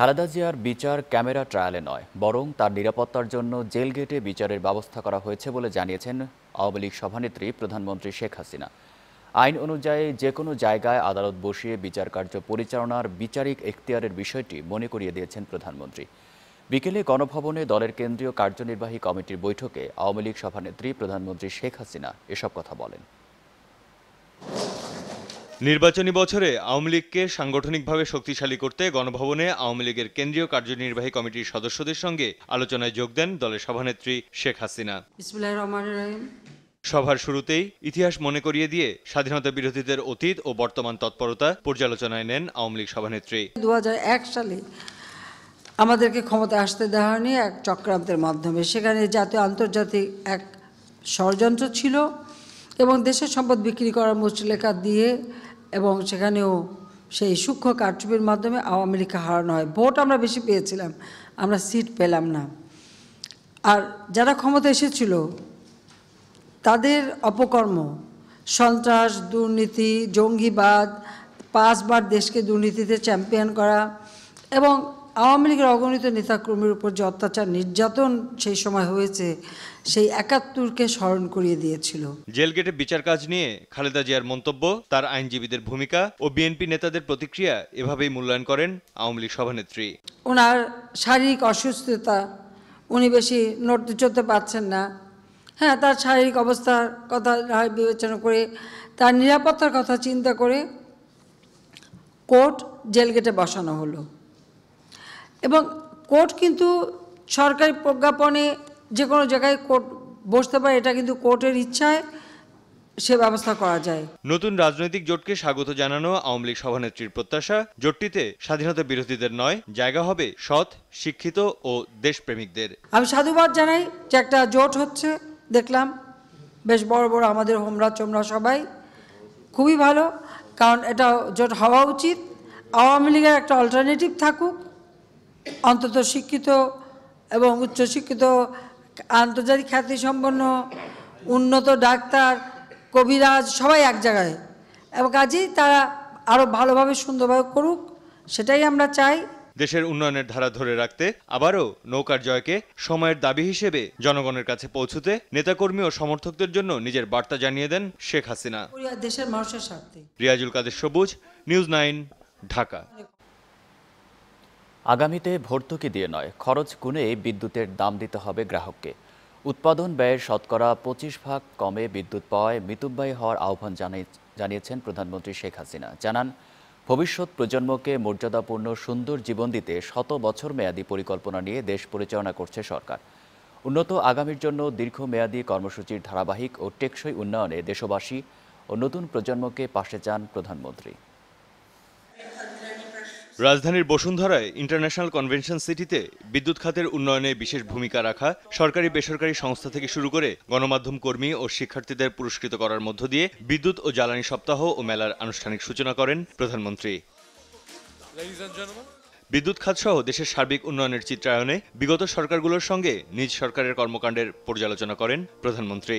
খালেদা জিয়ার বিচার ক্যামেরা ট্রায়ালে নয় বরং তার নিরাপত্তার জন্য জেল গেটে বিচারের ব্যবস্থা করা হয়েছে বলে জানিয়েছেন আওয়ামী লীগ সভানেত্রী প্রধানমন্ত্রী শেখ হাসিনা আইন অনুযায়ী যে কোনো জায়গায় আদালত বসিয়ে বিচার কার্য পরিচালনার বিচারিক এখতিয়ারের বিষয়টি মনে করিয়ে দিয়েছেন প্রধানমন্ত্রী বিকেলে গণভবনে দলের কেন্দ্রীয় কার্যনির্বাহী কমিটির বৈঠকে আওয়ামী লীগ সভানেত্রী প্রধানমন্ত্রী শেখ হাসিনা এসব কথা বলেন নির্বাচনী বছরে আওয়ামী লীগকে সাংগঠনিকভাবে শক্তিশালী করতে গণভবনে আওয়ামী লীগের কেন্দ্রীয় কার্যনির্বাহী কমিটির সদস্যদের সঙ্গে আলোচনায় যোগ দেন দলের সভানেত্রী শেখ হাসিনা সভার শুরুতেই ইতিহাস মনে করিয়ে দিয়ে স্বাধীনতা বিরোধীদের অতীত ও বর্তমান তৎপরতা পর্যালোচনায় নেন আওয়ামী লীগ সভানেত্রী দু সালে আমাদেরকে ক্ষমতা আসতে দেওয়া হয়নি এক চক্রান্তের মাধ্যমে সেখানে জাতীয় আন্তর্জাতিক এক ষড়যন্ত্র ছিল এবং দেশের সম্পদ বিক্রি করার মুচলেখা দিয়ে এবং সেখানেও সেই সূক্ষ্ম কারচুপির মাধ্যমে আওয়ামী লীগকে হারানো হয় ভোট আমরা বেশি পেয়েছিলাম আমরা সিট পেলাম না আর যারা ক্ষমতা এসেছিল তাদের অপকর্ম সন্ত্রাস দুর্নীতি জঙ্গিবাদ পাঁচবার দেশকে দুর্নীতিতে চ্যাম্পিয়ন করা এবং আওয়ামী লীগের অগণিত নেতাকর্মীর উপর যে অত্যাচার নির্যাতন সেই সময় হয়েছে সেই একাত্তরকে স্মরণ করিয়ে দিয়েছিল জেল গেটে বিচার কাজ নিয়ে খালেদা জিয়ার মন্তব্য তার আইনজীবীদের ভূমিকা ও বিএনপি নেতাদের প্রতিক্রিয়া এভাবেই মূল্যায়ন করেন আওয়ামী লীগ সভানেত্রী ওনার শারীরিক অসুস্থতা উনি বেশি নড়তে চড়তে পারছেন না হ্যাঁ তার শারীরিক অবস্থার কথা বিবেচনা করে তার নিরাপত্তার কথা চিন্তা করে কোর্ট জেল গেটে বসানো হলো এবং কোর্ট কিন্তু সরকারি প্রজ্ঞাপনে যে কোনো জায়গায় কোর্ট বসতে পারে এটা কিন্তু কোর্টের ইচ্ছায় সে ব্যবস্থা করা যায় নতুন রাজনৈতিক জোটকে স্বাগত জানানো আওয়ামী লীগ সভানেত্রীর প্রত্যাশা জোটটিতে স্বাধীনতা বিরোধীদের নয় জায়গা হবে সৎ শিক্ষিত ও দেশপ্রেমিকদের আমি সাধুবাদ জানাই যে একটা জোট হচ্ছে দেখলাম বেশ বড় বড় আমাদের হোমরা চোমরা সবাই খুবই ভালো কারণ এটা জোট হওয়া উচিত আওয়ামী লীগের একটা অল্টারনেটিভ থাকুক অন্তত শিক্ষিত এবং উচ্চশিক্ষিত আন্তর্জাতিক খ্যাতিসম্পন্ন উন্নত ডাক্তার কবিরাজ সবাই এক জায়গায় এবং কাজেই তারা আরও ভালোভাবে সুন্দরভাবে করুক সেটাই আমরা চাই দেশের উন্নয়নের ধারা ধরে রাখতে আবারও নৌকার জয়কে সময়ের দাবি হিসেবে জনগণের কাছে পৌঁছতে নেতাকর্মী ও সমর্থকদের জন্য নিজের বার্তা জানিয়ে দেন শেখ হাসিনা দেশের মানুষের স্বার্থে রিয়াজুল কাদের সবুজ নিউজ নাইন ঢাকা আগামীতে ভর্তুকি দিয়ে নয় খরচ গুনে বিদ্যুতের দাম দিতে হবে গ্রাহককে উৎপাদন ব্যয়ের শতকরা পঁচিশ ভাগ কমে বিদ্যুৎ পাওয়ায় মিতুব্যয়ী হওয়ার আহ্বান জানিয়েছেন প্রধানমন্ত্রী শেখ হাসিনা জানান ভবিষ্যৎ প্রজন্মকে মর্যাদাপূর্ণ সুন্দর জীবন দিতে শত বছর মেয়াদী পরিকল্পনা নিয়ে দেশ পরিচালনা করছে সরকার উন্নত আগামীর জন্য দীর্ঘমেয়াদী কর্মসূচির ধারাবাহিক ও টেকসই উন্নয়নে দেশবাসী ও নতুন প্রজন্মকে পাশে চান প্রধানমন্ত্রী রাজধানীর বসুন্ধরায় ইন্টারন্যাশনাল কনভেনশন সিটিতে বিদ্যুৎ খাতের উন্নয়নে বিশেষ ভূমিকা রাখা সরকারি বেসরকারি সংস্থা থেকে শুরু করে গণমাধ্যম কর্মী ও শিক্ষার্থীদের পুরস্কৃত করার মধ্য দিয়ে বিদ্যুৎ ও জ্বালানি সপ্তাহ ও মেলার আনুষ্ঠানিক সূচনা করেন প্রধানমন্ত্রী বিদ্যুৎ খাতসহ দেশের সার্বিক উন্নয়নের চিত্রায়নে বিগত সরকারগুলোর সঙ্গে নিজ সরকারের কর্মকাণ্ডের পর্যালোচনা করেন প্রধানমন্ত্রী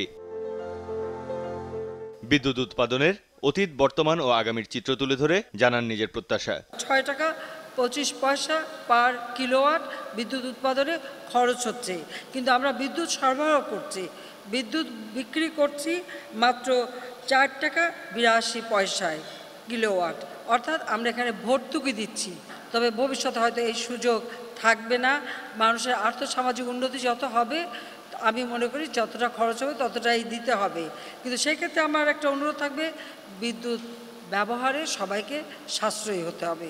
বিদ্যুৎ উৎপাদনের অতীত বর্তমান ও আগামীর চিত্র তুলে ধরে জানান নিজের প্রত্যাশা ছয় টাকা পঁচিশ পয়সা পার কিলোওয়াট বিদ্যুৎ উৎপাদনে খরচ হচ্ছে কিন্তু আমরা বিদ্যুৎ সরবরাহ করছি বিদ্যুৎ বিক্রি করছি মাত্র চার টাকা বিরাশি পয়সায় কিলোওয়াট অর্থাৎ আমরা এখানে ভর্তুকি দিচ্ছি তবে ভবিষ্যতে হয়তো এই সুযোগ থাকবে না মানুষের আর্থসামাজিক উন্নতি যত হবে আমি মনে করি যতটা খরচ হবে ততটাই দিতে হবে কিন্তু সেক্ষেত্রে আমার একটা অনুরোধ থাকবে বিদ্যুৎ ব্যবহারে সবাইকে সাশ্রয়ী হতে হবে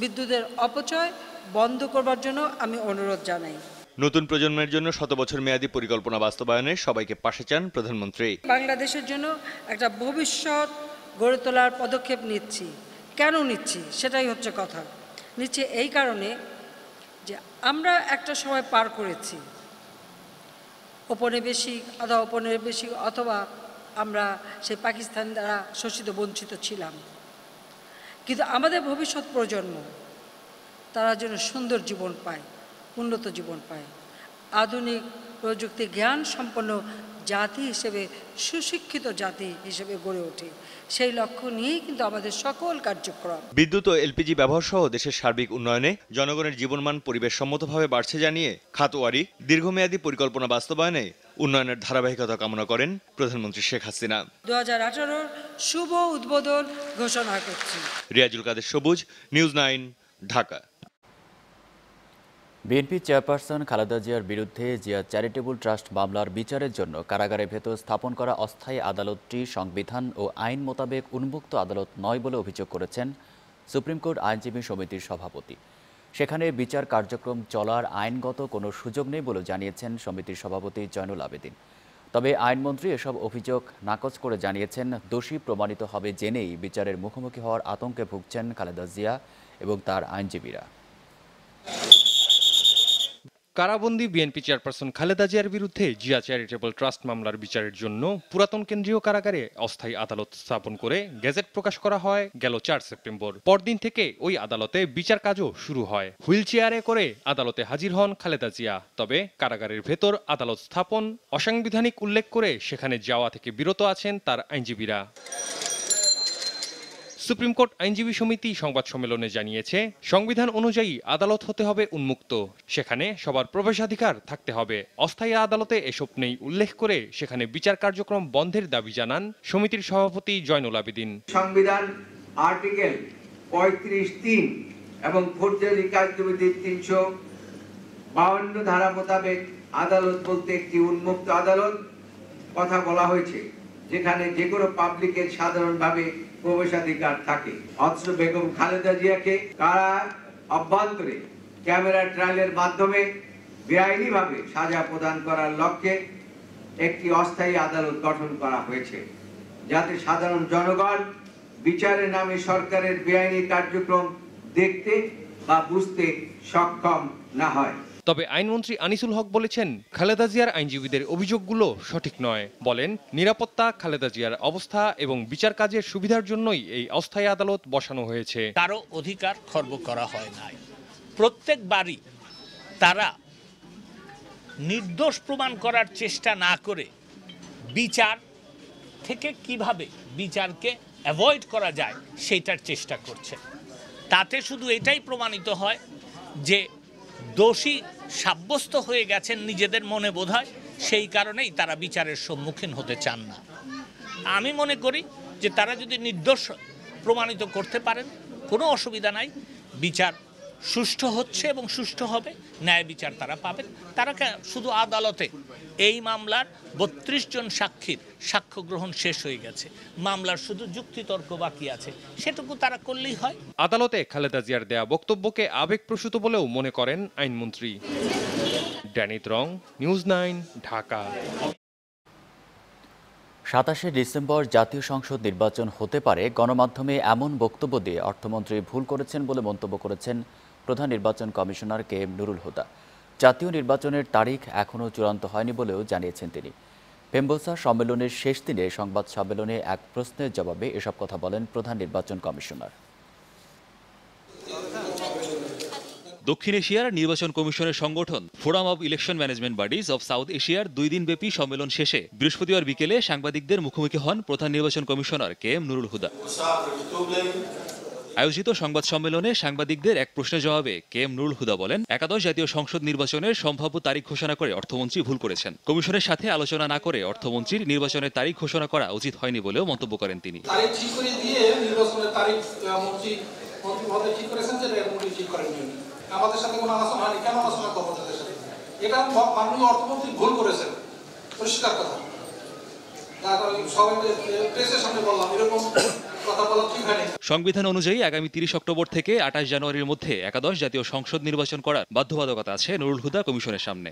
বিদ্যুতের অপচয় বন্ধ করবার জন্য আমি অনুরোধ জানাই নতুন প্রজন্মের জন্য শত বছর মেয়াদী পরিকল্পনা বাস্তবায়নে সবাইকে পাশে চান প্রধানমন্ত্রী বাংলাদেশের জন্য একটা ভবিষ্যৎ গড়ে তোলার পদক্ষেপ নিচ্ছি কেন নিচ্ছি সেটাই হচ্ছে কথা নিচ্ছে এই কারণে আমরা একটা সময় পার করেছি ঔপনিবেশিক অথবা ঔপনিবেশিক অথবা আমরা সেই পাকিস্তান দ্বারা শোষিত বঞ্চিত ছিলাম কিন্তু আমাদের ভবিষ্যৎ প্রজন্ম তারা যেন সুন্দর জীবন পায় উন্নত জীবন পায় আধুনিক প্রযুক্তি জ্ঞান সম্পন্ন জাতি হিসেবে সুশিক্ষিত জাতি হিসেবে গড়ে ওঠে সেই লক্ষ্য নিয়েই কিন্তু আমাদের সকল কার্যক্রম বিদ্যুৎ ও এলপিজি ব্যবহার সহ দেশের সার্বিক উন্নয়নে জনগণের জীবনমান পরিবেশ সম্মতভাবে বাড়ছে জানিয়ে খাতোয়ারি দীর্ঘমেয়াদী পরিকল্পনা বাস্তবায়নে উন্নয়নের ধারাবাহিকতা কামনা করেন প্রধানমন্ত্রী শেখ হাসিনা দু হাজার শুভ উদ্বোধন ঘোষণা করছি Riazul Kader Sabuj news nine Dhaka BNP chairperson Khaleda জিয়ার বিরুদ্ধে জিয়া চ্যারিটেবল ট্রাস্ট মামলার বিচারের জন্য কারাগারের ভেতর স্থাপন করা অস্থায়ী আদালতটি সংবিধান ও আইন মোতাবেক উন্মুক্ত আদালত নয় বলে অভিযোগ করেছেন সুপ্রিম কোর্ট আইনজীবী সমিতির সভাপতি সেখানে বিচার কার্যক্রম চলার আইনগত কোনো সুযোগ নেই বলে জানিয়েছেন সমিতির সভাপতি জয়নুল আবেদিন তবে আইনমন্ত্রী এসব অভিযোগ নাকচ করে জানিয়েছেন দোষী প্রমাণিত হবে জেনেই বিচারের মুখোমুখি হওয়ার আতঙ্কে ভুগছেন খালেদা জিয়া এবং তার আইনজীবীরা কারাবন্দী বিএনপি চেয়ারপারসন খালেদা জিয়ার বিরুদ্ধে জিয়া চ্যারিটেবল ট্রাস্ট মামলার বিচারের জন্য পুরাতন কেন্দ্রীয় কারাগারে অস্থায়ী আদালত স্থাপন করে গেজেট প্রকাশ করা হয় গেল চার সেপ্টেম্বর পরদিন থেকে ওই আদালতে বিচার কাজও শুরু হয় হুইল চেয়ারে করে আদালতে হাজির হন খালেদা জিয়া তবে কারাগারের ভেতর আদালত স্থাপন অসাংবিধানিক উল্লেখ করে সেখানে যাওয়া থেকে বিরত আছেন তার আইনজীবীরা সুপ্রিম কোর্ট আইনজীবী সমিতি সংবাদ সম্মেলনে জানিয়েছে সংবিধান অনুযায়ী আদালত হতে হবে উন্মুক্ত সেখানে সবার প্রবেশাধিকার থাকতে হবে অস্থায়ী আদালতে এসব নেই উল্লেখ করে সেখানে বিচার কার্যক্রম বন্ধের দাবি জানান সমিতির সভাপতি জয়নুল আবেদিন সংবিধান আর্টিকেল পঁয়ত্রিশ তিন এবং ফৌজদারি তিনশো বাউন্ন ধারা মোতাবেক আদালত বলতে একটি উন্মুক্ত আদালত কথা বলা হয়েছে যেখানে যে কোনো পাবলিকের সাধারণভাবে প্রবেশাধিকার থাকে অথচ বেগম খালেদা জিয়াকে কারা অভ্যন্তরে ক্যামেরা ট্রায়ালের মাধ্যমে বেআইনিভাবে সাজা প্রদান করার লক্ষ্যে একটি অস্থায়ী আদালত গঠন করা হয়েছে যাতে সাধারণ জনগণ বিচারের নামে সরকারের বেআইনি কার্যক্রম দেখতে বা বুঝতে সক্ষম না হয় তবে আইনমন্ত্রী আনিসুল হক বলেছেন খালেদা জিয়ার আইনজীবীদের অভিযোগগুলো সঠিক নয় বলেন নিরাপত্তা খালেদা জিয়ার অবস্থা এবং বিচার কাজের সুবিধার জন্যই এই অস্থায়ী আদালত বসানো হয়েছে তারও অধিকার খর্ব করা হয় নাই প্রত্যেকবারই তারা নির্দোষ প্রমাণ করার চেষ্টা না করে বিচার থেকে কিভাবে বিচারকে অ্যাভয়েড করা যায় সেটার চেষ্টা করছে তাতে শুধু এটাই প্রমাণিত হয় যে দোষী সাব্যস্ত হয়ে গেছেন নিজেদের মনে বোধ সেই কারণেই তারা বিচারের সম্মুখীন হতে চান না আমি মনে করি যে তারা যদি নির্দোষ প্রমাণিত করতে পারেন কোনো অসুবিধা নাই বিচার সুষ্ঠু হচ্ছে এবং সুষ্ঠু হবে ন্যায় বিচার তারা পাবেন তারা শুধু আদালতে এই মামলার বত্রিশ জন সাক্ষীর সাক্ষ্য গ্রহণ শেষ হয়ে গেছে মামলার শুধু যুক্তিতর্ক বাকি আছে সেটুকু তারা করলেই হয় আদালতে খালেদা জিয়ার দেয়া বক্তব্যকে আবেগপ্রসূত বলেও মনে করেন আইনমন্ত্রী ড্যানিত রং নিউজ নাইন ঢাকা সাতাশে ডিসেম্বর জাতীয় সংসদ নির্বাচন হতে পারে গণমাধ্যমে এমন বক্তব্য দিয়ে অর্থমন্ত্রী ভুল করেছেন বলে মন্তব্য করেছেন প্রধান নির্বাচন commissioner K M Nurul Huda জাতীয় নির্বাচনের তারিখ এখনও চূড়ান্ত হয়নি বলেও জানিয়েছেন তিনি পেম্বোসা সম্মেলনের শেষ দিনে সংবাদ সম্মেলনে এক প্রশ্নের জবাবে এসব কথা বলেন প্রধান নির্বাচন কমিশনার দক্ষিণ এশিয়ার নির্বাচন কমিশনের সংগঠন forum of election management bodies of south এশিয়ার দুই দিনব্যাপী সম্মেলন শেষে বৃহস্পতিবার বিকেলে সাংবাদিকদের মুখোমুখি হন প্রধান নির্বাচন commissioner K M Nurul Huda আয়োজিত সংবাদ সম্মেলনে সাংবাদিকদের এক প্রশ্নের জবাবে কে এম নুরুল হুদা বলেন একাদশ জাতীয় সংসদ নির্বাচনের সম্ভাব্য তারিখ ঘোষণা করে অর্থমন্ত্রী ভুল করেছেন কমিশনের সাথে আলোচনা না করে অর্থমন্ত্রীর নির্বাচনের তারিখ ঘোষণা করা উচিত হয়নি বলেও মন্তব্য করেন তিনি পরিষ্কার কথা তারপরে সবাই প্রেসের সামনে বললাম এরকম সংবিধান অনুযায়ী আগামী তিরিশ অক্টোবর থেকে আঠাশ জানুয়ারির মধ্যে একাদশ জাতীয় সংসদ নির্বাচন করার বাধ্যবাধকতা আছে নুরুল হুদা কমিশনের সামনে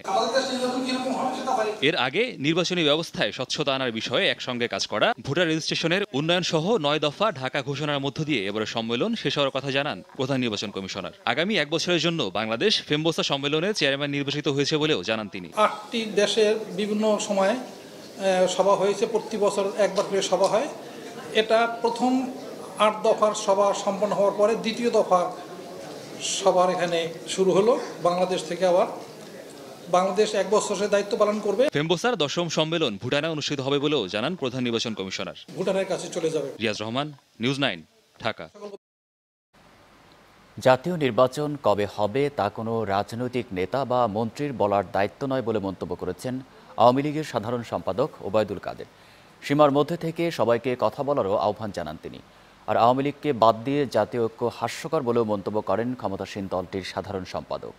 এর আগে নির্বাচনী ব্যবস্থায় স্বচ্ছতা আনার বিষয়ে একসঙ্গে কাজ করা ভোটার রেজিস্ট্রেশনের উন্নয়ন সহ নয় দফা ঢাকা ঘোষণার মধ্য দিয়ে এবারে সম্মেলন শেষ হওয়ার কথা জানান প্রধান নির্বাচন কমিশনার আগামী এক বছরের জন্য বাংলাদেশ ফেমবোসা সম্মেলনে চেয়ারম্যান নির্বাচিত হয়েছে বলেও জানান তিনি আটটি দেশের বিভিন্ন সময়ে সভা হয়েছে প্রতি বছর একবার করে সভা হয় এটা প্রথম আট দফার সভা সম্পন্ন হওয়ার পরে দ্বিতীয় দফার সবার এখানে শুরু হলো বাংলাদেশ থেকে আবার বাংলাদেশ এক বছরের দায়িত্ব পালন করবে ফেম্বোসার দশম সম্মেলন ভুটানে অনুষ্ঠিত হবে বলেও জানান প্রধান নির্বাচন কমিশনার ভুটানের কাছে চলে যাবে রিয়াজ রহমান নিউজ নাইন ঢাকা জাতীয় নির্বাচন কবে হবে তা কোনো রাজনৈতিক নেতা বা মন্ত্রীর বলার দায়িত্ব নয় বলে মন্তব্য করেছেন আওয়ামী লীগের সাধারণ সম্পাদক ওবায়দুল কাদের সীমার মধ্যে থেকে সবাইকে কথা বলারও আহ্বান জানান তিনি আর আওয়ামী লীগকে বাদ দিয়ে জাতীয় ঐক্য হাস্যকর বলেও মন্তব্য করেন ক্ষমতাসীন দলটির সাধারণ সম্পাদক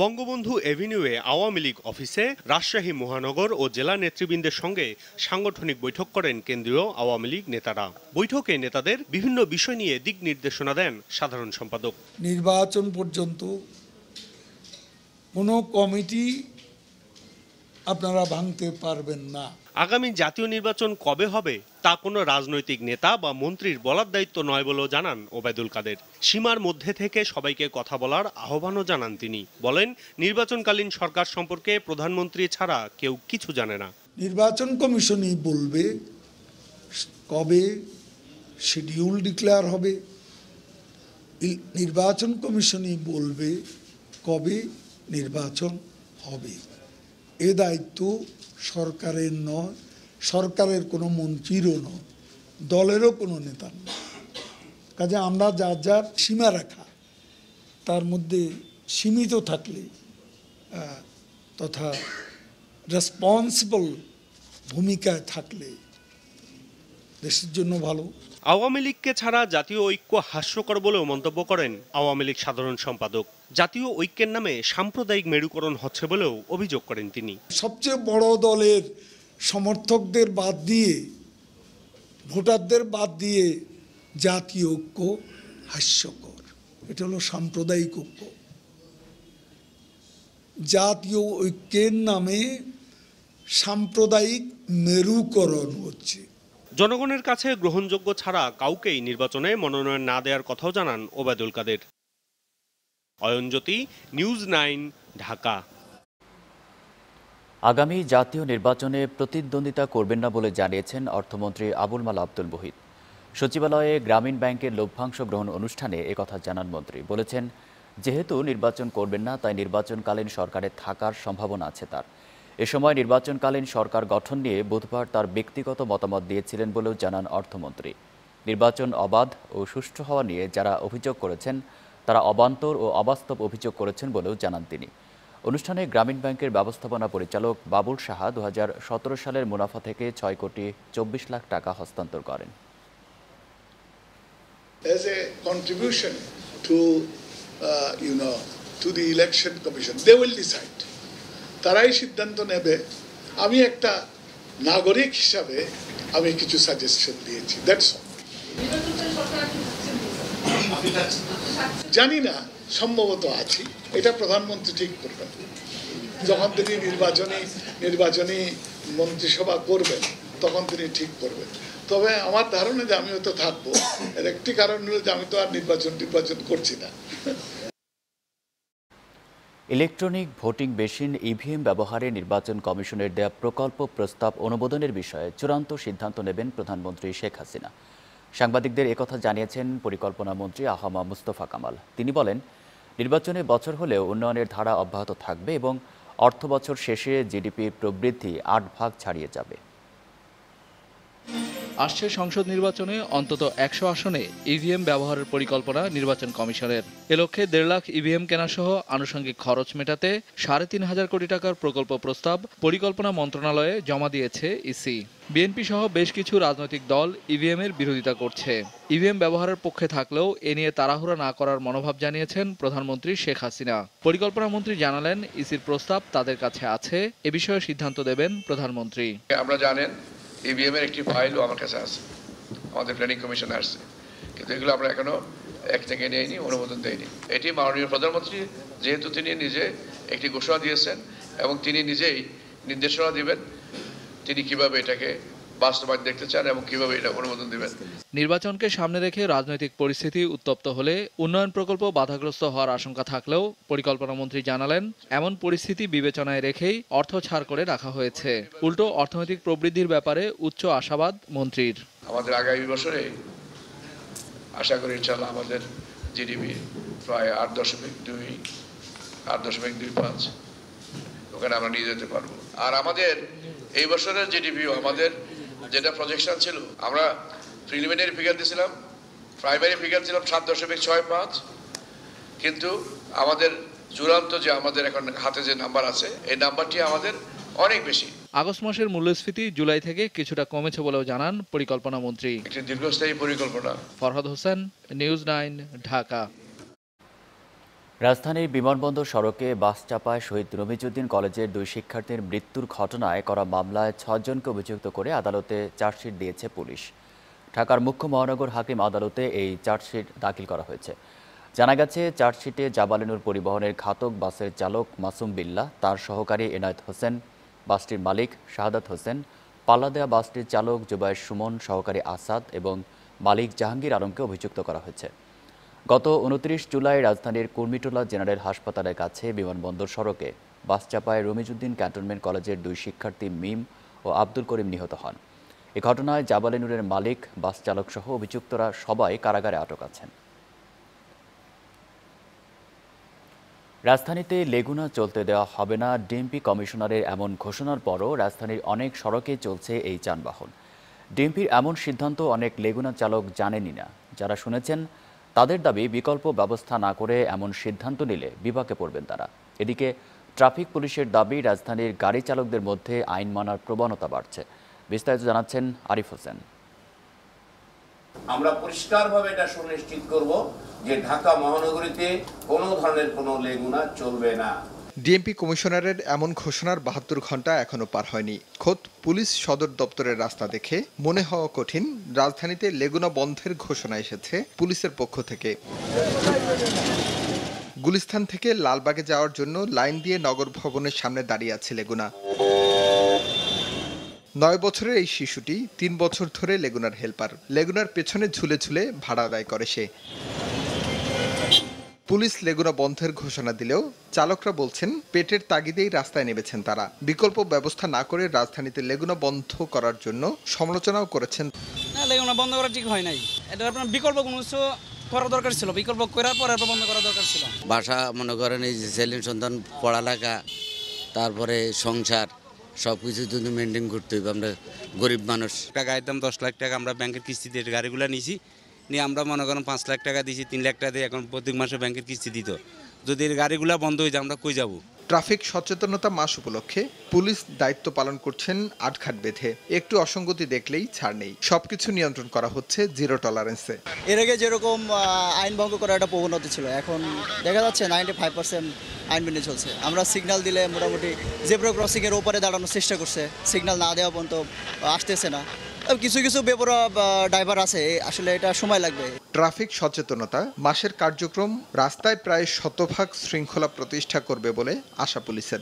বঙ্গবন্ধু এভিনিউয়ে আওয়ামী লীগ অফিসে রাজশাহী মহানগর ও জেলা নেতৃবৃন্দের সঙ্গে সাংগঠনিক বৈঠক করেন কেন্দ্রীয় আওয়ামী লীগ নেতারা বৈঠকে নেতাদের বিভিন্ন বিষয় নিয়ে দিক নির্দেশনা দেন সাধারণ সম্পাদক নির্বাচন পর্যন্ত কোনো কমিটি আপনারা ভাঙতে পারবেন না আগামী জাতীয় নির্বাচন কবে হবে তা কোনো রাজনৈতিক নেতা বা মন্ত্রীর বলার দায়িত্ব নয় বলেও জানান ওবায়দুল কাদের সীমার মধ্যে থেকে সবাইকে কথা বলার আহ্বানও জানান তিনি বলেন নির্বাচনকালীন সরকার সম্পর্কে প্রধানমন্ত্রী ছাড়া কেউ কিছু জানে না নির্বাচন কমিশনই বলবে কবে শিডিউল ডিক্লেয়ার হবে নির্বাচন কমিশনই বলবে কবে নির্বাচন হবে এ দায়িত্ব সরকারের নয় সরকারের কোনো মন্ত্রীরও নয় দলেরও কোনো নেতা নয় কাজে আমরা যার যার সীমা রাখা তার মধ্যে সীমিত থাকলে তথা রেসপন্সিবল ভূমিকায় থাকলে দেশের জন্য ভালো আওয়ামী লীগকে ছাড়া জাতীয় ঐক্য হাস্যকর বলেও মন্তব্য করেন আওয়ামী লীগ সাধারণ সম্পাদক জাতীয় ঐক্যের নামে সাম্প্রদায়িক মেরুকরণ হচ্ছে বলেও অভিযোগ করেন তিনি সবচেয়ে বড় দলের সমর্থকদের বাদ দিয়ে ভোটারদের বাদ দিয়ে জাতীয় ঐক্য হাস্যকর এটা হলো সাম্প্রদায়িক ঐক্য জাতীয় ঐক্যের নামে সাম্প্রদায়িক মেরুকরণ হচ্ছে জনগণের কাছে গ্রহণযোগ্য ছাড়া কাউকেই নির্বাচনে মনোনয়ন না দেওয়ার কথাও জানান ওবায়দুল কাদের অয়নজ্যোতি নিউজ নাইন ঢাকা আগামী জাতীয় নির্বাচনে প্রতিদ্বন্দ্বিতা করবেন না বলে জানিয়েছেন অর্থমন্ত্রী আবুল মাল আব্দুল মুহিত সচিবালয়ে গ্রামীণ ব্যাংকের লভ্যাংশ গ্রহণ অনুষ্ঠানে একথা জানান মন্ত্রী বলেছেন যেহেতু নির্বাচন করবেন না তাই নির্বাচনকালীন সরকারে থাকার সম্ভাবনা আছে তার এ সময় নির্বাচনকালীন সরকার গঠন নিয়ে বুধবার তার ব্যক্তিগত মতামত দিয়েছিলেন বলেও জানান অর্থমন্ত্রী নির্বাচন অবাধ ও সুষ্ঠু হওয়া নিয়ে যারা অভিযোগ করেছেন তারা অবান্তর ও অবাস্তব অভিযোগ করেছেন বলেও জানান তিনি অনুষ্ঠানে গ্রামীণ ব্যাংকের ব্যবস্থাপনা পরিচালক বাবুল সাহা দু সালের মুনাফা থেকে ছয় কোটি চব্বিশ লাখ টাকা হস্তান্তর করেন uh, তারাই সিদ্ধান্ত নেবে আমি একটা নাগরিক হিসাবে আমি কিছু সাজেশন দিয়েছি দ্যাটস অল জানি না সম্ভবত আছি এটা প্রধানমন্ত্রী ঠিক করবেন যখন তিনি নির্বাচনী নির্বাচনী মন্ত্রিসভা করবেন তখন তিনি ঠিক করবেন তবে আমার ধারণা যে আমি হয়তো থাকবো এর একটি কারণ হলো যে আমি তো আর নির্বাচন নির্বাচন করছি না ইলেকট্রনিক ভোটিং মেশিন ইভিএম ব্যবহারে নির্বাচন কমিশনের দেয়া প্রকল্প প্রস্তাব অনুমোদনের বিষয়ে চূড়ান্ত সিদ্ধান্ত নেবেন প্রধানমন্ত্রী শেখ হাসিনা সাংবাদিকদের একথা জানিয়েছেন পরিকল্পনা মন্ত্রী আহমা মুস্তফা কামাল তিনি বলেন নির্বাচনে বছর হলেও উন্নয়নের ধারা অব্যাহত থাকবে এবং অর্থ বছর শেষে জিডিপি প্রবৃদ্ধি আট ভাগ ছাড়িয়ে যাবে আসছে সংসদ নির্বাচনে অন্তত একশো আসনে ইভিএম e ব্যবহারের পরিকল্পনা নির্বাচন কমিশনের এ লক্ষ্যে দেড় লাখ ইভিএম e কেনা সহ আনুষঙ্গিক খরচ মেটাতে সাড়ে তিন হাজার কোটি টাকার প্রকল্প প্রস্তাব পরিকল্পনা মন্ত্রণালয়ে জমা দিয়েছে ইসি e বিএনপি সহ বেশ কিছু রাজনৈতিক দল ইভিএম e এর বিরোধিতা করছে ইভিএম e ব্যবহারের পক্ষে থাকলেও এ নিয়ে তাড়াহুড়া না করার মনোভাব জানিয়েছেন প্রধানমন্ত্রী শেখ হাসিনা পরিকল্পনা মন্ত্রী জানালেন ইসির e প্রস্তাব তাদের কাছে আছে এ বিষয়ে সিদ্ধান্ত দেবেন প্রধানমন্ত্রী আমরা জানেন ইভিএম এর একটি ফাইলও আমার কাছে আছে আমাদের প্ল্যানিং কমিশন আসছে কিন্তু এগুলো আমরা এখনো এক থেকে নেইনি অনুমোদন দেয়নি এটি মাননীয় প্রধানমন্ত্রী যেহেতু তিনি নিজে একটি ঘোষণা দিয়েছেন এবং তিনি নিজেই নির্দেশনা দিবেন তিনি কিভাবে এটাকে বাস্তবায়ন দেখতে চান এবং কিভাবে এটা অনুমোদন দেবেন নির্বাচনকে সামনে রেখে রাজনৈতিক পরিস্থিতি উত্তপ্ত হলে উন্নয়ন প্রকল্প বাধাগ্রস্ত হওয়ার আশঙ্কা থাকলেও পরিকল্পনা মন্ত্রী জানালেন এমন পরিস্থিতি বিবেচনায় রেখেই অর্থ ছাড় করে রাখা হয়েছে উল্টো অর্থনৈতিক প্রবৃদ্ধির ব্যাপারে উচ্চ আশাবাদ মন্ত্রীর আমাদের আগামী বছরে আশা করি ইনশাল্লাহ আমাদের জিডিপি প্রায় আট দশমিক দুই আট দশমিক দুই পাঁচ ওখানে আমরা নিয়ে যেতে পারবো আর আমাদের এই বছরের যে রিভিউ আমাদের যেটা প্রজেকশন ছিল আমরা প্রিলিমিনারি ফিগার দিয়েছিলাম প্রাইমারি ফিগার ছিলাম সাত দশমিক ছয় পাঁচ কিন্তু আমাদের চূড়ান্ত যে আমাদের এখন হাতে যে নাম্বার আছে এই নাম্বারটি আমাদের অনেক বেশি আগস্ট মাসের মূল্যস্ফীতি জুলাই থেকে কিছুটা কমেছে বলেও জানান পরিকল্পনা মন্ত্রী একটি দীর্ঘস্থায়ী পরিকল্পনা ফরহাদ হোসেন নিউজ নাইন ঢাকা রাজধানীর বিমানবন্দর সড়কে বাস চাপায় শহীদ রমিজুদ্দিন কলেজের দুই শিক্ষার্থীর মৃত্যুর ঘটনায় করা মামলায় ছজনকে অভিযুক্ত করে আদালতে চার্জশিট দিয়েছে পুলিশ ঢাকার মুখ্য মহানগর হাকিম আদালতে এই চার্জশিট দাখিল করা হয়েছে জানা গেছে চার্জশিটে জাবালিনুর পরিবহনের ঘাতক বাসের চালক মাসুম বিল্লা তার সহকারী এনায়েত হোসেন বাসটির মালিক শাহাদাত হোসেন পাল্লা দেয়া বাসটির চালক জুবায়ের সুমন সহকারী আসাদ এবং মালিক জাহাঙ্গীর আলমকে অভিযুক্ত করা হয়েছে গত উনত্রিশ জুলাই রাজধানীর কুর্মিটোলা জেনারেল হাসপাতালের কাছে বিমানবন্দর সড়কে বাস চাপায় রমিজুদ্দিন ক্যান্টনমেন্ট কলেজের দুই শিক্ষার্থী মিম ও আব্দুল করিম নিহত হন এ ঘটনায় জাবালিনুরের মালিক বাস চালক সহ অভিযুক্তরা সবাই কারাগারে আটক আছেন রাজধানীতে লেগুনা চলতে দেওয়া হবে না ডিএমপি কমিশনারের এমন ঘোষণার পরও রাজধানীর অনেক সড়কে চলছে এই যানবাহন ডিএমপির এমন সিদ্ধান্ত অনেক লেগুনা চালক জানেনি না যারা শুনেছেন তাদের দাবি বিকল্প ব্যবস্থা না করে এমন সিদ্ধান্ত নিলে বিপাকে পড়বেন তারা এদিকে ট্রাফিক পুলিশের দাবি রাজধানীর গাড়ি চালকদের মধ্যে আইন মানার প্রবণতা বাড়ছে বিস্তারিত জানাচ্ছেন আরিফ হোসেন আমরা পরিষ্কারভাবে এটা সুনিশ্চিত করব যে ঢাকা মহানগরীতে কোনো ধরনের কোনো লেগুনা চলবে না ডিএমপি কমিশনারের এমন ঘোষণার বাহাত্তর ঘন্টা এখনও পার হয়নি খোদ পুলিশ সদর দপ্তরের রাস্তা দেখে মনে হওয়া কঠিন রাজধানীতে লেগুনা বন্ধের ঘোষণা এসেছে পুলিশের পক্ষ থেকে গুলিস্থান থেকে লালবাগে যাওয়ার জন্য লাইন দিয়ে নগর ভবনের সামনে দাঁড়িয়ে আছে লেগুনা নয় বছরের এই শিশুটি তিন বছর ধরে লেগুনার হেল্পার লেগুনার পেছনে ঝুলে ঝুলে ভাড়া আদায় করে সে পুলিশ লেগুনা বন্ধের ঘোষণা দিলেও চালকরা বলছেন পেটের তাগিদেই রাস্তায় নেমেছেন তারা বিকল্প ব্যবস্থা না করে রাজধানীতে লেগুনা বন্ধ করার জন্য সমালোচনাও করেছেন না লেগুনা বন্ধ করা ঠিক হয় নাই এটা আপনার বিকল্প কোনো উৎস করা দরকার ছিল বিকল্প করার পর বন্ধ করা দরকার ছিল বাসা মনে করেন এই যে ছেলে সন্তান পড়ালেখা তারপরে সংসার সব কিছু কিন্তু মেনটেন করতে হবে আমরা গরিব মানুষ টাকা আইতাম দশ লাখ টাকা আমরা ব্যাংকের কিস্তিতে গাড়িগুলো নিয়েছি নিয়ে আমরা মনে করেন পাঁচ লাখ টাকা দিয়েছি তিন লাখ টাকা দিয়ে এখন প্রত্যেক মাসে ব্যাংকের কিস্তি দিত যদি গাড়িগুলো বন্ধ হয়ে যায় আমরা কই যাব ট্রাফিক সচেতনতা মাস উপলক্ষে পুলিশ দায়িত্ব পালন করছেন আটঘাট বেঁধে একটু অসঙ্গতি দেখলেই ছাড় নেই সবকিছু নিয়ন্ত্রণ করা হচ্ছে জিরো টলারেন্সে এর আগে যেরকম আইন ভঙ্গ করার একটা প্রবণতা ছিল এখন দেখা যাচ্ছে নাইনটি ফাইভ পার্সেন্ট আইন মেনে চলছে আমরা সিগন্যাল দিলে মোটামুটি জেব্রা ক্রসিংয়ের ওপারে দাঁড়ানোর চেষ্টা করছে সিগনাল না দেওয়া পর্যন্ত আসতেছে না কিছু কিছু বেপরা ড্রাইভার আছে আসলে এটা সময় লাগবে ট্রাফিক সচেতনতা মাসের কার্যক্রম রাস্তায় প্রায় শতভাগ শৃঙ্খলা প্রতিষ্ঠা করবে বলে আশা পুলিশের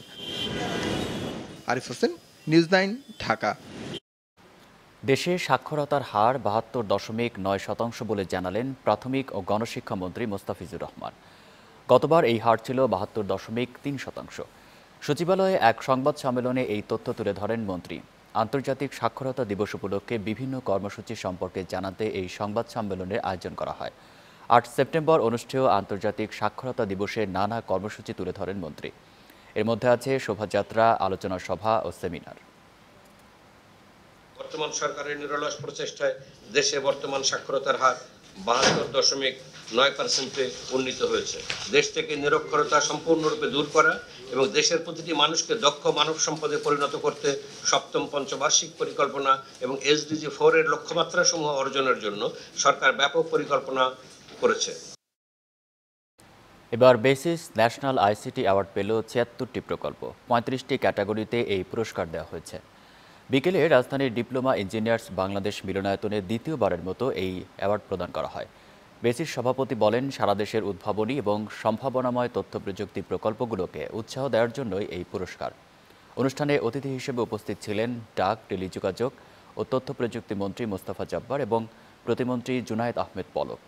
আরিফ হোসেন নিউজ নাইন ঢাকা দেশে সাক্ষরতার হার বাহাত্তর দশমিক নয় শতাংশ বলে জানালেন প্রাথমিক ও গণশিক্ষা মন্ত্রী মোস্তাফিজুর রহমান গতবার এই হার ছিল বাহাত্তর দশমিক তিন শতাংশ সচিবালয়ে এক সংবাদ সম্মেলনে এই তথ্য তুলে ধরেন মন্ত্রী আন্তর্জাতিক সাক্ষরতা দিবস উপলক্ষে বিভিন্ন কর্মসূচি সম্পর্কে জানাতে এই সংবাদ সম্মেলনের আয়োজন করা হয় আট সেপ্টেম্বর অনুষ্ঠেয় আন্তর্জাতিক সাক্ষরতা দিবসে নানা কর্মসূচি তুলে ধরেন মন্ত্রী এর মধ্যে আছে শোভাযাত্রা আলোচনা সভা ও সেমিনার বর্তমান সরকারের নিরলস প্রচেষ্টায় দেশে বর্তমান সাক্ষরতার হার বাহাত্তর দশমিক নয় পার্সেন্টে উন্নীত হয়েছে দেশ থেকে নিরক্ষরতা সম্পূর্ণরূপে দূর করা এবং দেশের প্রতিটি মানুষকে দক্ষ মানব সম্পদে পরিণত করতে সপ্তম পঞ্চবার্ষিক পরিকল্পনা এবং এসডিজি ফোর এর লক্ষ্যমাত্রাসমূহ অর্জনের জন্য সরকার ব্যাপক পরিকল্পনা করেছে এবার বেসিস ন্যাশনাল আইসিটি অ্যাওয়ার্ড পেল ছিয়াত্তরটি প্রকল্প পঁয়ত্রিশটি ক্যাটাগরিতে এই পুরস্কার দেওয়া হয়েছে বিকেলে রাজধানীর ডিপ্লোমা ইঞ্জিনিয়ার্স বাংলাদেশ মিলনায়তনে দ্বিতীয়বারের মতো এই অ্যাওয়ার্ড প্রদান করা হয় বেসিস সভাপতি বলেন সারা দেশের উদ্ভাবনী এবং সম্ভাবনাময় তথ্য প্রযুক্তি প্রকল্পগুলোকে উৎসাহ দেওয়ার জন্যই এই পুরস্কার অনুষ্ঠানে অতিথি হিসেবে উপস্থিত ছিলেন ডাক টেলিযোগাযোগ ও তথ্য প্রযুক্তি মন্ত্রী মোস্তাফা জব্বার এবং প্রতিমন্ত্রী জুনায়দ আহমেদ পলক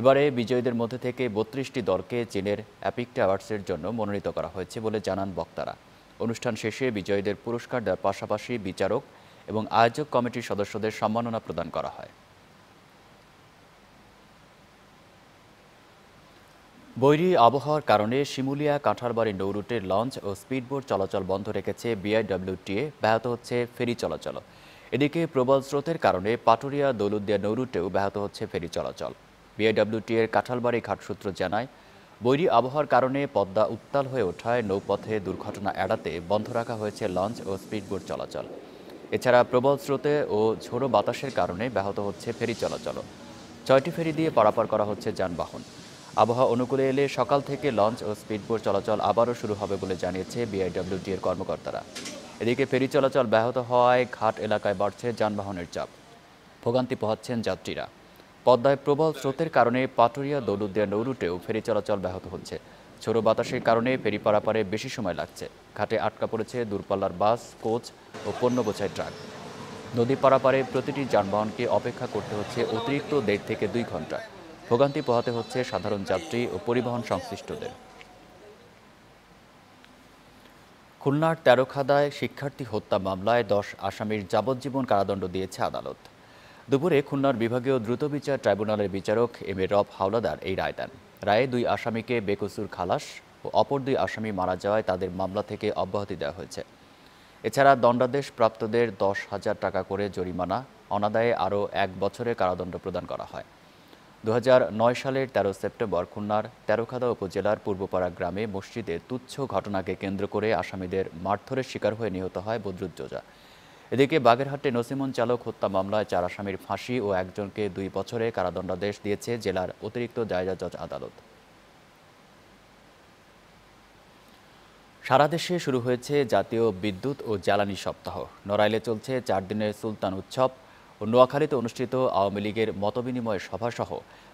এবারে বিজয়ীদের মধ্যে থেকে বত্রিশটি দলকে চীনের অ্যাপিকটা অ্যাওয়ার্ডসের জন্য মনোনীত করা হয়েছে বলে জানান বক্তারা অনুষ্ঠান শেষে বিজয়ীদের পুরস্কার দেওয়ার পাশাপাশি বিচারক এবং আয়োজক কমিটির সদস্যদের সম্মাননা প্রদান করা হয় বৈরী আবহাওয়ার কারণে শিমুলিয়া কাঁঠারবাড়ি নৌরুটের লঞ্চ ও স্পিডবোট চলাচল বন্ধ রেখেছে বিআইডব্লিউটিএ ব্যাহত হচ্ছে ফেরি চলাচল এদিকে প্রবল স্রোতের কারণে পাটুরিয়া দৌলুদ্দিয়া নৌরুটেও ব্যাহত হচ্ছে ফেরি চলাচল এর কাঁঠালবাড়ি ঘাট সূত্র জানায় বৈরী আবহাওয়ার কারণে পদ্মা উত্তাল হয়ে ওঠায় নৌপথে দুর্ঘটনা এড়াতে বন্ধ রাখা হয়েছে লঞ্চ ও স্পিডবোট চলাচল এছাড়া প্রবল স্রোতে ও ঝোড়ো বাতাসের কারণে ব্যাহত হচ্ছে ফেরি চলাচল ছয়টি ফেরি দিয়ে পারাপার করা হচ্ছে যানবাহন আবহাওয়া অনুকূলে এলে সকাল থেকে লঞ্চ ও স্পিডবোট চলাচল আবারও শুরু হবে বলে জানিয়েছে বিআইডব্লিউটি এর কর্মকর্তারা এদিকে ফেরি চলাচল ব্যাহত হওয়ায় ঘাট এলাকায় বাড়ছে যানবাহনের চাপ ভোগান্তি পোহাচ্ছেন যাত্রীরা পদ্মায় প্রবল স্রোতের কারণে পাটুরিয়া দৌলুদ্দিয়া নৌরুটেও ফেরি চলাচল ব্যাহত হচ্ছে ছোট বাতাসের কারণে ফেরি পারাপারে বেশি সময় লাগছে ঘাটে আটকা পড়েছে দূরপাল্লার বাস কোচ ও পণ্য বোঝাই ট্রাক নদী পারাপারে প্রতিটি যানবাহনকে অপেক্ষা করতে হচ্ছে অতিরিক্ত দেড় থেকে দুই ঘন্টা ভোগান্তি পোহাতে হচ্ছে সাধারণ যাত্রী ও পরিবহন সংশ্লিষ্টদের খুলনার তেরোখাদায় শিক্ষার্থী হত্যা মামলায় দশ আসামির যাবজ্জীবন কারাদণ্ড দিয়েছে আদালত দুপুরে খুলনার বিভাগীয় দ্রুত বিচার ট্রাইব্যুনালের বিচারক এম এ রব হাওলাদার এই রায় দেন রায়ে দুই আসামিকে বেকসুর খালাস ও অপর দুই আসামি মারা যাওয়ায় তাদের মামলা থেকে অব্যাহতি দেওয়া হয়েছে এছাড়া দণ্ডাদেশ প্রাপ্তদের দশ হাজার টাকা করে জরিমানা অনাদায়ে আরও এক বছরের কারাদণ্ড প্রদান করা হয় 2009 সালের ১৩ সেপ্টেম্বর খুলনার তেরোখাদা উপজেলার পূর্বপাড়া গ্রামে মসজিদে তুচ্ছ ঘটনাকে কেন্দ্র করে আসামিদের মারধরের শিকার হয়ে নিহত হয় বদরুজ্জোজা এদিকে বাগেরহাটে নসিমন চালক হত্যা মামলায় চার আসামির ফাঁসি ও একজনকে দুই বছরে কারাদণ্ডাদেশ দিয়েছে জেলার অতিরিক্ত জায়জা জজ আদালত সারা দেশে শুরু হয়েছে জাতীয় বিদ্যুৎ ও জ্বালানি সপ্তাহ নড়াইলে চলছে চার দিনের সুলতান উৎসব ও নোয়াখালীতে অনুষ্ঠিত আওয়ামী লীগের মতবিনিময় সভাসহ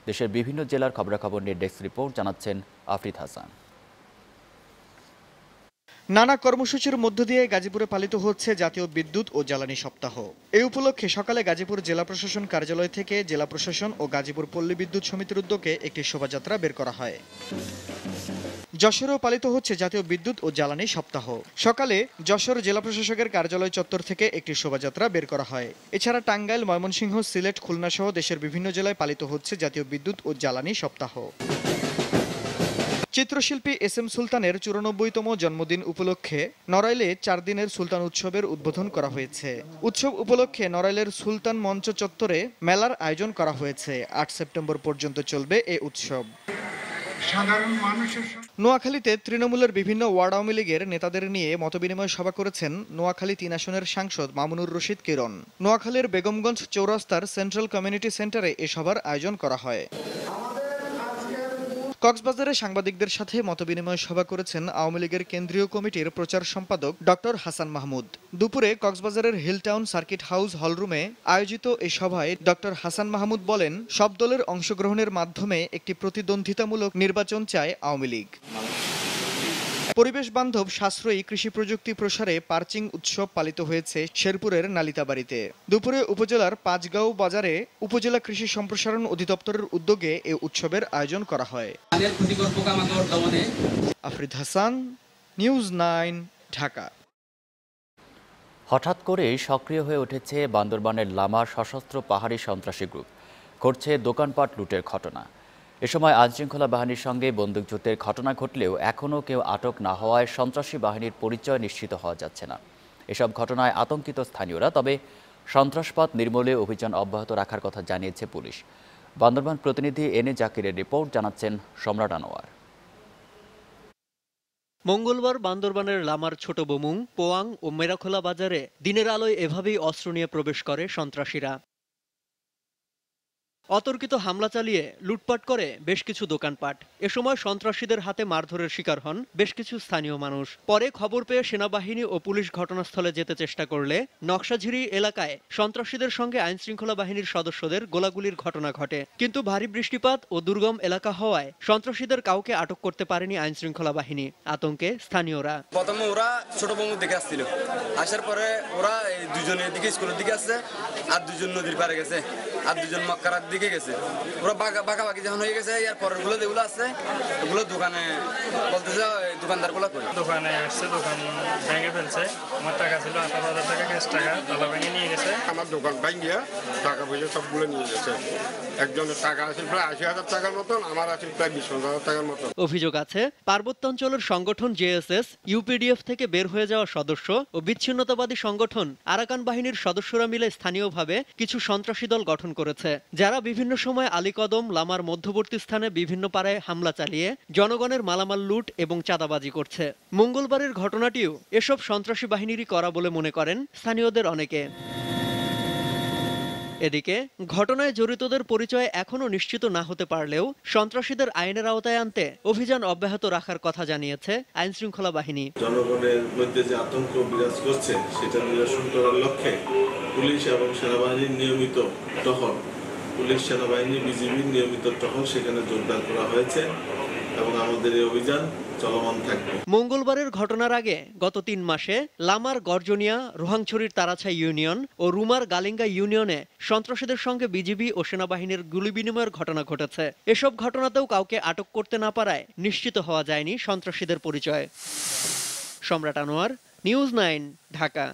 দেশের বিভিন্ন জেলার খবরাখবর নিয়ে ডেস্ক রিপোর্ট জানাচ্ছেন আফরিদ হাসান নানা কর্মসূচির মধ্য দিয়ে গাজীপুরে পালিত হচ্ছে জাতীয় বিদ্যুৎ ও জ্বালানি সপ্তাহ এই উপলক্ষে সকালে গাজীপুর জেলা প্রশাসন কার্যালয় থেকে জেলা প্রশাসন ও গাজীপুর পল্লী বিদ্যুৎ সমিতির উদ্যোগে একটি শোভাযাত্রা বের করা হয় যশোরও পালিত হচ্ছে জাতীয় বিদ্যুৎ ও জ্বালানি সপ্তাহ সকালে যশোর জেলা প্রশাসকের কার্যালয় চত্বর থেকে একটি শোভাযাত্রা বের করা হয় এছাড়া টাঙ্গাইল ময়মনসিংহ সিলেট খুলনা সহ দেশের বিভিন্ন জেলায় পালিত হচ্ছে জাতীয় বিদ্যুৎ ও জ্বালানি সপ্তাহ চিত্রশিল্পী এস এম সুলতানের চুরানব্বইতম জন্মদিন উপলক্ষে নড়াইলে চার দিনের সুলতান উৎসবের উদ্বোধন করা হয়েছে উৎসব উপলক্ষে নড়াইলের সুলতান মঞ্চ চত্বরে মেলার আয়োজন করা হয়েছে আট সেপ্টেম্বর পর্যন্ত চলবে এ উৎসব সাধারণ মানুষের নোয়াখালীতে তৃণমূলের বিভিন্ন ওয়ার্ড আওয়ামী লীগের নেতাদের নিয়ে মতবিনিময় সভা করেছেন নোয়াখালী তিন আসনের সাংসদ মামুনুর রশিদ কিরণ নোয়াখালীর বেগমগঞ্জ চৌরাস্তার সেন্ট্রাল কমিউনিটি সেন্টারে এ সভার আয়োজন করা হয় কক্সবাজারে সাংবাদিকদের সাথে মতবিনিময় সভা করেছেন আওয়ামী লীগের কেন্দ্রীয় কমিটির প্রচার সম্পাদক ডক্টর হাসান মাহমুদ দুপুরে কক্সবাজারের হিলটাউন সার্কিট হাউস হলরুমে আয়োজিত এই সভায় ডক্টর হাসান মাহমুদ বলেন সব দলের অংশগ্রহণের মাধ্যমে একটি প্রতিদ্বন্দ্বিতামূলক নির্বাচন চায় আওয়ামী লীগ পরিবেশ বান্ধব সাশ্রয়ী কৃষি প্রযুক্তি প্রসারে পার্চিং উৎসব পালিত হয়েছে শেরপুরের নালিতাবাড়িতে দুপুরে উপজেলার পাঁচগাঁও বাজারে উপজেলা কৃষি সম্প্রসারণ অধিদপ্তরের উদ্যোগে এ উৎসবের আয়োজন করা হয় আফরিদ হাসান নিউজ নাইন ঢাকা হঠাৎ করেই সক্রিয় হয়ে উঠেছে বান্দরবানের লামা সশস্ত্র পাহাড়ি সন্ত্রাসী গ্রুপ ঘটছে দোকানপাট লুটের ঘটনা এ সময় আইনশৃঙ্খলা বাহিনীর সঙ্গে বন্দুকযুদ্ধের ঘটনা ঘটলেও এখনও কেউ আটক না হওয়ায় সন্ত্রাসী বাহিনীর পরিচয় নিশ্চিত হওয়া যাচ্ছে না এসব ঘটনায় আতঙ্কিত স্থানীয়রা তবে সন্ত্রাসবাদ নির্মূলে অভিযান অব্যাহত রাখার কথা জানিয়েছে পুলিশ বান্দরবান প্রতিনিধি এনে জাকিরের রিপোর্ট জানাচ্ছেন সম্রাট আনোয়ার মঙ্গলবার বান্দরবানের লামার ছোট বমুং পোয়াং ও মেরাখোলা বাজারে দিনের আলোয় এভাবেই অস্ত্র নিয়ে প্রবেশ করে সন্ত্রাসীরা অতর্কিত হামলা চালিয়ে লুটপাট করে বেশ কিছু দোকানপাট এ সময় সন্ত্রাসীদের হাতে মারধরের শিকার হন বেশ কিছু স্থানীয় মানুষ পরে খবর পেয়ে সেনাবাহিনী ও পুলিশ ঘটনাস্থলে যেতে চেষ্টা করলে নকশাঝিরি এলাকায় সন্ত্রাসীদের সঙ্গে আইন শৃঙ্খলা বাহিনীর সদস্যদের গোলাগুলির ঘটনা ঘটে কিন্তু ভারী বৃষ্টিপাত ও দুর্গম এলাকা হওয়ায় সন্ত্রাসীদের কাউকে আটক করতে পারেনি আইন শৃঙ্খলা বাহিনী আতঙ্কে স্থানীয়রা প্রথমে ওরা ছোট বঙ্গ দেখে আসছিল আসার পরে ওরা দুজনের দিকে স্কুলের দিকে আসছে আর দুজন নদীর পারে গেছে আর দুজন মক্কার দিকে গেছে পুরো বাকি যখন হয়ে গেছে আর পরের গুলো যেগুলো আছে ওগুলো দোকানে বলতেছে দোকানদার গুলো করে দোকানে আসছে দোকান ভেঙে ফেলছে আমার টাকা ছিল আঠারো হাজার টাকা ক্যাশ টাকা তালা ভেঙে নিয়ে গেছে আমার দোকান ভাঙিয়া টাকা পয়সা সবগুলো নিয়ে গেছে একজনের টাকা আছে প্রায় আশি হাজার টাকার মতন আমার আছে প্রায় বিশ হাজার টাকার মতন অভিযোগ আছে পার্বত্যাঞ্চলের সংগঠন জেএসএস ইউপিডিএফ থেকে বের হয়ে যাওয়া সদস্য ও বিচ্ছিন্নতাবাদী সংগঠন আরাকান বাহিনীর সদস্যরা মিলে স্থানীয়ভাবে কিছু সন্ত্রাসী দল গঠন গঠন করেছে যারা বিভিন্ন সময় আলীকদম লামার মধ্যবর্তী স্থানে বিভিন্ন পাড়ায় হামলা চালিয়ে জনগণের মালামাল লুট এবং চাঁদাবাজি করছে মঙ্গলবারের ঘটনাটিও এসব সন্ত্রাসী বাহিনীরই করা বলে মনে করেন স্থানীয়দের অনেকে এদিকে ঘটনায় জড়িতদের পরিচয় এখনও নিশ্চিত না হতে পারলেও সন্ত্রাসীদের আইনের আওতায় আনতে অভিযান অব্যাহত রাখার কথা জানিয়েছে আইন শৃঙ্খলা বাহিনী জনগণের মধ্যে যে আতঙ্ক বিরাজ করছে সেটা নিরসন করার লক্ষ্যে পুলিশ এবং সেনাবাহিনীর নিয়মিত টহল পুলিশ সেনাবাহিনী বিজিবির নিয়মিত টহল সেখানে জোরদার করা হয়েছে এবং আমাদের এই অভিযান চলমান থাকবে মঙ্গলবারের ঘটনার আগে গত তিন মাসে লামার গর্জনিয়া রোহাংছড়ির তারাছা ইউনিয়ন ও রুমার গালিঙ্গা ইউনিয়নে সন্ত্রাসীদের সঙ্গে বিজিবি ও সেনাবাহিনীর গুলি বিনিময়ের ঘটনা ঘটেছে এসব ঘটনাতেও কাউকে আটক করতে না পারায় নিশ্চিত হওয়া যায়নি সন্ত্রাসীদের পরিচয় সম্রাট আনোয়ার নিউজ নাইন ঢাকা